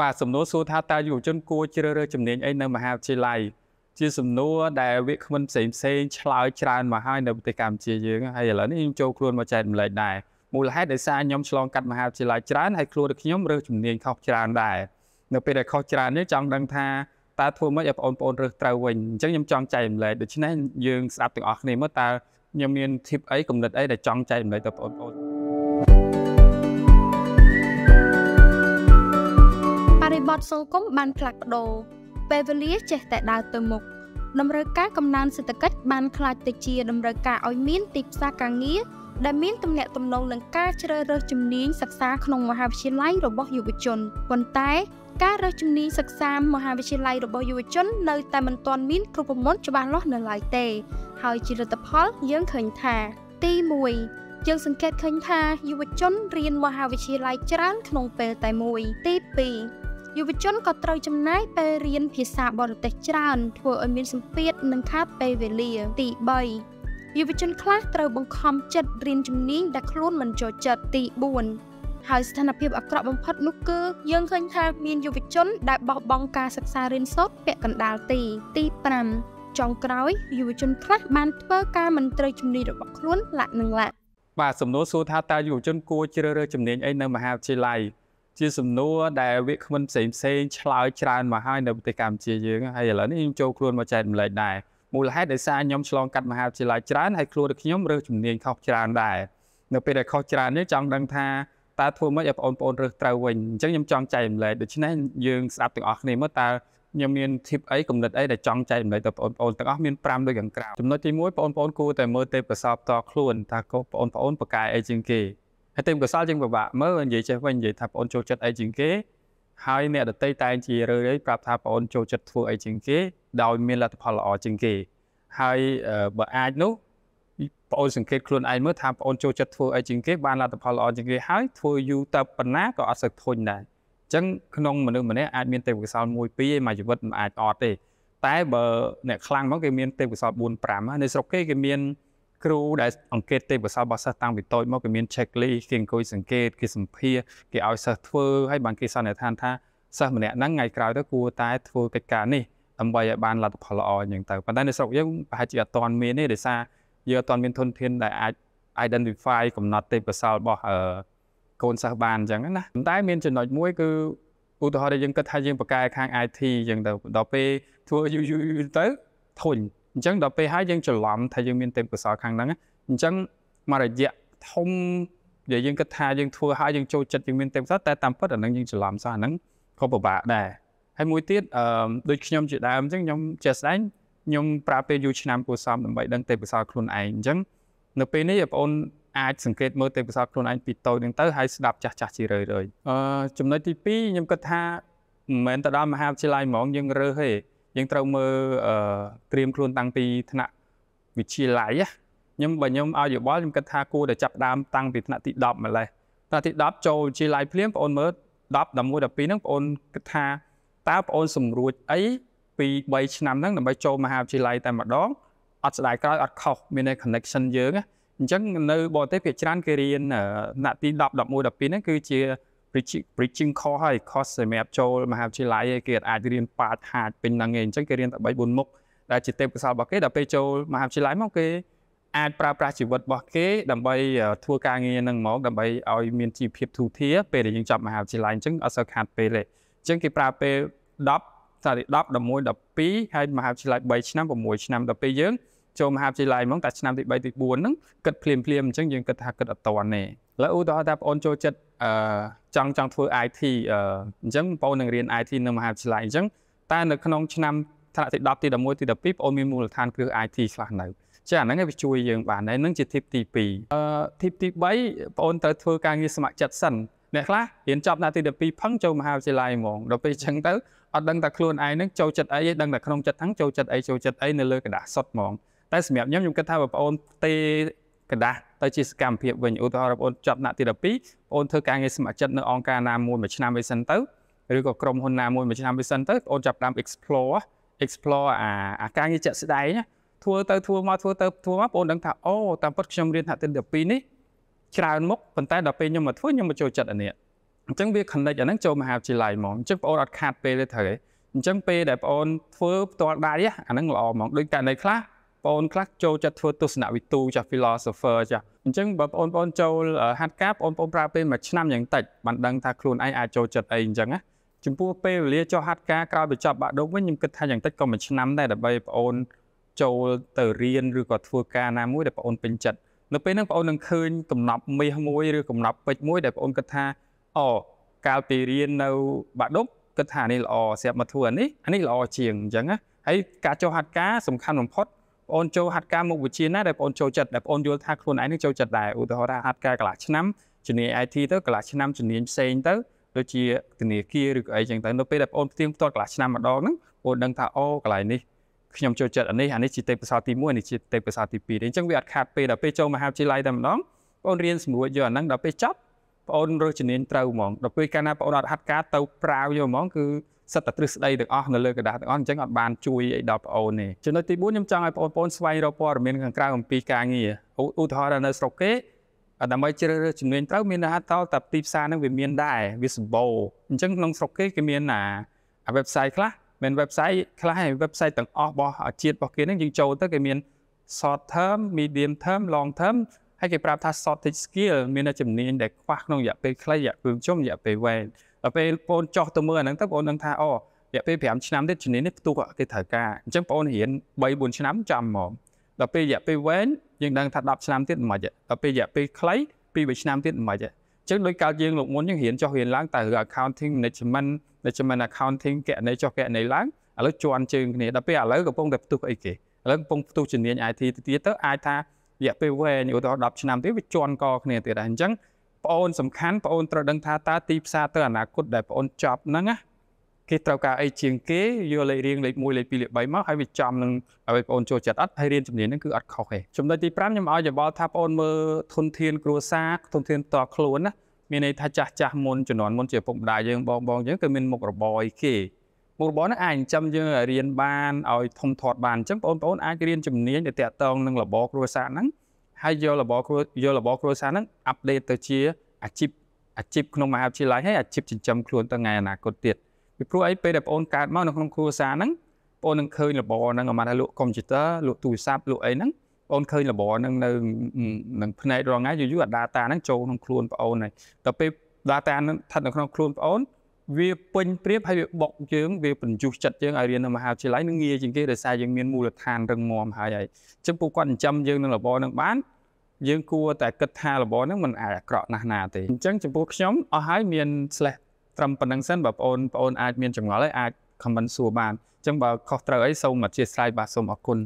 បាទសំណួរសួរថាតើយុវជនគួរជ្រើសរើសជំនាញអីនៅមហាវិទ្យាល័យជាសំណួរដែលវាគ្មិនផ្សេងផ្សេងឆ្លើយច្រើនមកហើយនៅប្រទេសកម្ពុជាយើងហើយឥឡូវនេះខ្ញុំចូលខ្លួនមកចែករំលែកដែរមូលហេតុដោយសារខ្ញុំឆ្លងកាត់មហាវិទ្យាល័យច្រើនហើយខ្លួនខ្ញុំរើសជំនាញខុសច្រើនដែរនៅពេលដែលខុសច្រើននេះចង់ដឹងថាតើធ្វើម៉េចឲ្យបងប្អូនរើសត្រូវវិញអញ្ចឹងខ្ញុំចង់ចែករំលែកដូច្នេះយើងស្ដាប់ទាំងអស់គ្នាមើលតើខ្ញុំមានធីបអីកំណត់អីដែលចង់ចែករំលែកទៅបងប្អូនបទសង្គមបានផ្លាស់ប្ដូរពេលវេលា ចេះតែដើរទៅមុខតម្រូវការកំណើនសេដ្ឋកិច្ចបានខ្លាចទៅជាតម្រូវការឲ្យមានទីផ្សារការងារដែលមានទំនាក់ទំនងនឹងការជ្រើសរើសជំនាញសិក្សាក្នុងមហាវិទ្យាល័យរបស់យុវជនប៉ុន្តែការរើសជំនាញសិក្សាមហាវិទ្យាល័យរបស់យុវជននៅតែមិនទាន់មានគ្រប់ប្រព័ន្ធច្បាស់លាស់នៅឡើយទេ ហើយជាលទ្ធផលយើងឃើញថាទី1យើងសង្កេតឃើញថាយុវជនរៀនមហាវិទ្យាល័យច្រើនក្នុងពេលតែមួយ ទី2យុវជនក៏ត្រូវចំណាយពេលរៀនភាសាបរទេសច្រើន ធ្វើឲ្យមានសម្ពាធនិងខាតពេលវេលាទី3យុវជនខ្លះត្រូវបង្ខំចិត្តរៀនជំនាញដែលខ្លួនមិនចូលចិត្តទី4ហើយស្ថានភាពអាក្រក់បំផុតនោះគឺ យើងឃើញថាមានយុវជនដែលបោះបង់ការសិក្សារៀនសូត្រពាក់កណ្ដាលទីទី5ចុងក្រោយយុវជនខ្លះបានធ្វើការមិនត្រូវជំនាញរបស់ខ្លួនលាក់នឹងលាក់បាទសំណួរសួរថាតើយុវជនគួរជ្រើសរើសជំនាញអីនៅមហាវិទ្យាល័យជាសំណួរដែលវាគ្មិនផ្សេងផ្សេងឆ្លើយច្រើនមកហើយនៅប្រទេសកម្ពុជាយើងហើយឥឡូវនេះខ្ញុំចូលខ្លួនមកចែកម្លែកដែរមូលហេតុដោយសារខ្ញុំឆ្លងកាត់មហាវិទ្យាល័យច្រើនហើយខ្លួនខ្ញុំរើសជំនាញខុសច្រើនដែរនៅពេលដែលខុសច្រើននេះចង់ដឹងថាតើធ្វើម៉េចឲ្យបងប្អូនរើសត្រូវវិញអញ្ចឹងខ្ញុំចង់ចែកម្លែកដូច្នេះយើងស្ដាប់ទាំងអស់គ្នាមើលតើខ្ញុំមាន tip អីកំណត់អីដែលចង់ចែកម្លែកទៅបងប្អូនទាំងអស់មាន5ដូចខាងក្រោមចំណុចទី1បងប្អូនគួរតែមើលទេពកោសល្យតខ្លួនថាកូនបងប្អូនបកកាយអីជាងគេហើយទេពកោសលយើងពិបាកមើលនិយាយចេះវិញនិយាយថាបងអូនចូលចិត្តអីជាងគេហើយអ្នកដតីតែងជារឿយៗប្រាប់ថាបងអូនចូលចិត្តធ្វើអីជាងគេដោយមានលទ្ធផលល្អជាងគេហើយបើអាចនោះបងអូនសង្កេតខ្លួនឯងមើលថាបងអូនចូលចិត្តធ្វើអីជាងគេបានលទ្ធផលល្អជាងគេហើយធ្វើយូរទៅប៉ុណ្ណាក៏អត់សឹកធុញដែរអញ្ចឹងក្នុងមនុស្សម្នាក់អាចមានទេពកោសល1 2ឯងមួយជីវិតមិនអាចអត់ទេតែបើអ្នកខ្លាំងមកគេមានទេពកោសល4 5ហើយនៅស្រុកគេគេមានគ្រូដែលអង្កេតទេពកោសល្យរបស់សិស្សតាំងពីតូចមកគេមាន checklist គេអង្គុយសង្កេតគេសម្ភារគេឲ្យសិស្សធ្វើហើយបានគេសន្និដ្ឋានថាសិស្សម្នាក់ហ្នឹងថ្ងៃក្រោយទៅគួរតែ ធ្វើកិច្ចការនេះដើម្បីឲ្យបានលទ្ធផលល្អអញ្ចឹងទៅប៉ុន្តែនៅស្រុកយើងប្រហែលជាអត់ទាន់មានទេដោយសារយើងអត់ទាន់មានធនធានដែលអាច identify កំណត់ទេពកោសល្យរបស់កូនសិស្សបានអញ្ចឹងណាប៉ុន្តែមានចំណុចមួយគឺឧទាហរណ៍ដែលយើងគិតថាយើងបកកែខាង IT អញ្ចឹងទៅដល់ពេលធ្វើយូរៗទៅធុញអញ្ចឹងដល់ពេលហើយយើងច្រឡំថាយើងមានទេពកោសលខាងហ្នឹងអញ្ចឹងមករយៈធំដែលយើងគិតថាយើងធ្វើហើយយើងចូលចិត្តយើងមានទេពកោសលតែតាមពិតអាហ្នឹងយើងច្រឡំសោះអាហ្នឹងក៏ពិបាកដែរហើយមួយទៀតអឺដូចខ្ញុំជាដើមអញ្ចឹងខ្ញុំចេះស្ដែងខ្ញុំប្រើពេលយូរឆ្នាំគួរសមដើម្បីដឹងទេពកោសលខ្លួនឯងអញ្ចឹងនៅពេលនេះបងប្អូនអាចសង្កេតមើលទេពកោសលខ្លួនឯងពីតូចនឹងទៅហើយស្ដាប់ចាស់ចាស់ជារឿយៗអឺចំណុចទី2ខ្ញុំគិតថាមិនមែនទៅដល់មហាវិទ្យាល័យហ្មងយើងរើសទេយើងត្រូវមើលត្រៀមខ្លួនតាំងពីថ្នាក់វិទ្យាល័យខ្ញុំបើខ្ញុំឲ្យយោបល់ខ្ញុំគិតថាគួរតែចាប់ដើមតាំងពីថ្នាក់ទី10ម្លេះថ្នាក់ទី10ចូលវិទ្យាល័យភ្លាមបងអូនមើល10 11 12ហ្នឹងបងអូនគិតថាតើបងអូនសម្រួចអីពី3ឆ្នាំហ្នឹងដើម្បីចូលមហាវិទ្យាល័យតែម្ដងអត់ស្ដាយក្រោយអត់ខុសមាន connection យើងអញ្ចឹងនៅបរទេសភាគច្រើនគេរៀនថ្នាក់ទី10 11 12ហ្នឹងគឺជា preaching course ហើយ course សម្រាប់ចូលមហាវិទ្យាល័យគេអាចរៀនប៉ាតហាតពេញហ្នឹងឯងអញ្ចឹងគេរៀនតែ3 4មុខដែលជាទេពកោសលរបស់គេដល់ពេលចូលមហាវិទ្យាល័យមកគេ អាចប្រើប្រាស់ជីវិតរបស់គេ ដើម្បីធ្វើការងារនឹងហ្មងដើម្បីឲ្យមានជីវភាពទូធា ពេលដែលយើងចប់មហាវិទ្យាល័យអញ្ចឹងអត់សូវខាតពេលទេអញ្ចឹងគេប្រើពេល10សារី10 11 12ហើយមហាវិទ្យាល័យ3ឆ្នាំ6ឆ្នាំដល់ពេលយើងចូលមហាវិទ្យាល័យហ្មងតែឆ្នាំទី3ទី4ហ្នឹងគិតភ្លាមភ្លាមអញ្ចឹងយើងគិតថាគិតអត់តាន់ទេឥឡូវឧទាហរណ៍ថាបងអូនចូលចិត្តអឺចង់ចង់ធ្វើ IT អញ្ចឹងបងអូននឹងរៀន IT នៅមហាវិទ្យាល័យអញ្ចឹងតែនៅក្នុងឆ្នាំថ្នាក់ទី10ទី11ទី12បងអូនមានមូលដ្ឋានគ្រឹះ IT ខ្លះនៅចាអាហ្នឹងវាជួយយើងបានហើយនឹងជាធីបទី2អឺធីបទី3បងអូនត្រូវធ្វើការងារស្ម័គ្រចិត្តសិនអ្នកខ្លះរៀនចប់ថ្នាក់ទី12ផឹងចូលមហាវិទ្យាល័យហ្មងដល់ពេលអញ្ចឹងទៅអត់ដឹងថាខ្លួនឯងនឹងចូលចិត្តអីឯងដឹងតែក្នុងចិត្តហ្នឹងចូលចិត្តអីចូលចិត្តអីនៅលើกระดาษសុទ្ធហ្មងតែសម្រាប់ខ្ញុំខ្ញុំគិតថាបងប្អូនទេกระดาษទៅជាសកម្មភាពវិញឧទាហរណ៍បងប្អូនចប់ណាក់ទី12បងប្អូនធ្វើការងារសមាជិកនៅអង្គការណាមួយមួយឆ្នាំវាសិនទៅឬក៏ក្រុមហ៊ុនណាមួយមួយឆ្នាំវាសិនទៅបងប្អូនចាប់ផ្ដើម explore explore អាអាការងារជាក់ស្ដែងណាធ្វើទៅធ្វើមកធ្វើទៅធ្វើមកបងប្អូនដឹងថាអូតាមពិតខ្ញុំរៀនហាក់ទី12នេះច្រើនមុខប៉ុន្តែដល់ពេលខ្ញុំមកធ្វើខ្ញុំមកចូលចិត្តអានេះអញ្ចឹងវា connect អាហ្នឹងចូលមហាវិទ្យាល័យហ្មងអញ្ចឹងបងប្អូនអត់ខាតពេលទេត្រូវទេអញ្ចឹងពេលដែលបងប្អូនធ្វើផ្ទាល់ដៃអាហ្នឹងល្អហ្មងដូចករណីខ្លះបងអូនខ្លះចូលចិត្តធ្វើទស្សនវិទូចា philosopher ចាអញ្ចឹងបើបងប្អូនចូលហាត់ការបងប្អូនប្រើពេលមួយឆ្នាំយ៉ាងតិចបានដឹងថាខ្លួនឯងអាចចូលចិត្តអីអញ្ចឹងណាចំពោះពេលវេលាចុះហាត់ការ ក្រោយបញ្ចប់បាក់ដុកវិញខ្ញុំគិតថាយ៉ាងតិចក៏មួយឆ្នាំដែរដើម្បីបងអូនចូលទៅរៀនឬក៏ធ្វើការណាមួយដែលបងអូនពេញចិត្តនៅពេលហ្នឹងបងអូននឹងឃើញកំណប់មាសមួយឬកំណប់ពេជ្រមួយដែលបងអូនគិតថាអូកាលពីរៀននៅបាក់ដុកគិតថានេះល្អស្រាប់មកធ្វើអានេះអានេះល្អជាងអញ្ចឹងណាហើយការចុះហាត់ការសំខាន់បំផុតប្អូនចូលហាត់ការមុខវិជ្ជាណាដែលប្អូនចូលចិត្តដែលប្អូនយល់ថាខ្លួនឯងនឹងចូលចិត្តដែរឧទាហរណ៍ថាហាត់ការកន្លះឆ្នាំជំនាញ IT ទៅកន្លះឆ្នាំជំនាញផ្សេងទៅដូចជាធនាគារឬក៏អីចឹងទៅនៅពេលដែលប្អូនផ្ទៀងផ្ទាត់កន្លះឆ្នាំម្ដងហ្នឹងប្អូនដឹងថាអូកន្លែងនេះខ្ញុំចូលចិត្តអានេះអានេះជាទេពកោសលទី1អានេះជាទេពកោសលទី2អញ្ចឹងវាអត់ខាតពេលដល់ពេលចូលមហាវិទ្យាល័យតែម្ដងបងរៀនស្រួលយកអាហ្នឹងដល់ពេលចប់បងរើសជំនាញត្រូវហ្មងដល់ពេលកាលណាបងអត់ហាត់ការទៅប្រាវយកហ្មងគឺសិតតែទ្រឹស្ដីទាំងអស់នៅលើกระดาษទាំងអស់អញ្ចឹងអត់បានជួយអីដល់បងអូនទេចំណុចទី4ខ្ញុំចង់ឲ្យបងប្អូនស្វែងរកព័ត៌មានខាងក្រៅអំពីការងារឧទាហរណ៍នៅស្រុកគេដើម្បីជ្រើសរើសជំនាញត្រូវមានអាតតទីផ្សារនឹងវាមានដែរវាសម្បូរអញ្ចឹងក្នុងស្រុកគេគេមានអាអា website ខ្លះមាន website ខ្លះហើយ website ទាំងអស់របស់ជាតិរបស់គេនឹងយើងចូលទៅគេមាន short term medium term long term ហើយគេប្រាប់ថា shortage skill មានជំនាញដែលខ្វះក្នុងរយៈពេលខ្លីរយៈពេលជុំរយៈពេលវែងដល់ពេលបងចោះទៅមើលអាហ្នឹងទៅបងនឹងថាអូរយៈពេល5ឆ្នាំទៀតជំនាញនេះផ្ទុះគេត្រូវការអញ្ចឹងបងរៀន3 4ឆ្នាំចាំហ្មងដល់ពេលរយៈពេលវែងយើងដឹងថា10ឆ្នាំទៀតមិនខ្មិចដល់ពេលរយៈពេលខ្លី2ឆ្នាំទៀតមិនខ្មិចចឹងដោយកាលយើងលោកមុនយើងរៀនចោះរៀនឡើងតែរឿង accounting management management accounting កណីចោះកណីឡើងឥឡូវជន់ជើងគ្នាដល់ពេលឥឡូវកំពុងតែផ្ទុះអីគេឥឡូវកំពុងផ្ទុះជំនាញ IT ទៅទៀតទៅអាចថារយៈពេលវែងឧទាហរណ៍10ឆ្នាំទៀតវាជន់កគ្នាទៀតដែរអញ្ចឹងប្អូនសំខាន់ប្អូនត្រូវដឹងថាតើទីផ្សារទៅអនាគតដែលប្អូនចប់ហ្នឹងណាគេត្រូវការអីជាងគេយកលេខរៀងលេខ1លេខ2លេខ3មកហើយវាចំនឹងឲ្យបងប្អូនចូលចិត្តអត់ហើយរៀនជំនាញហ្នឹងគឺអត់ខុសទេចំណុចទី5ខ្ញុំឲ្យយោបល់ថាបងប្អូនមើលធនធាន គ្រួសារធនធានតខ្លួនណាមានន័យថាចាស់ចាស់មុនជំនាន់មុនជាឪពុកម្ដាយយើងបងបងយើងគឺមានមុខរបរអីគេមុខរបរហ្នឹងអាចចិញ្ចឹមយើងឲ្យរៀនបានឲ្យធំធាត់បានអញ្ចឹងបងប្អូនអាចរៀនជំនាញដែលតាក់ទងនឹងរបរគ្រួសារហ្នឹងហើយយករបស់គ្រួយករបស់គ្រួសារហ្នឹងអាប់ដេតទៅជាអាជីពអាជីពក្នុងមហាវិទ្យាល័យហើយអាជីពចិញ្ចឹមខ្លួនទៅថ្ងៃអនាគតទៀតពីព្រោះអីពេលដែលបងអូនកើតមកនៅក្នុងគ្រួសារហ្នឹងបងអូននឹងឃើញរបរហ្នឹងអាមាត់ថាលក់កុំព្យូទ័រលក់ទូរស័ព្ទលក់អីហ្នឹងបងឃើញលម្អនឹងនៅនឹងផ្នែករងថ្ងៃយូរយូរអា data ហ្នឹងចូលក្នុងខ្លួនបងអូនហើយដល់ពេល data ហ្នឹងស្ថិតនៅក្នុងខ្លួនបងអូនវាពេញព្រៀបហើយវាបុកយើងវាបញ្ជុះចិត្តយើងឲ្យរៀននៅមហាវិទ្យាល័យនឹងងាយជាងគេដោយសារយើងមានមូលដ្ឋានរឹងមាំហើយហើយអញ្ចឹងពួកគាត់ចិញ្ចឹមយើងនឹងរបរនឹងបានយើងគួរតែគិតថារបរនឹងមិនអាចអាក្រក់ណាស់ណាទេអញ្ចឹងចំពោះខ្ញុំអស់ហើយមាន slash ត្រឹមប៉ុណ្្នឹងសិនបើបងអូនបងអូនអាចមានចម្ងល់ហើយអាច comment សួរបានអញ្ចឹងបើខុសត្រូវអីសូមអធិស្ឋានបាទសូមអរគុណ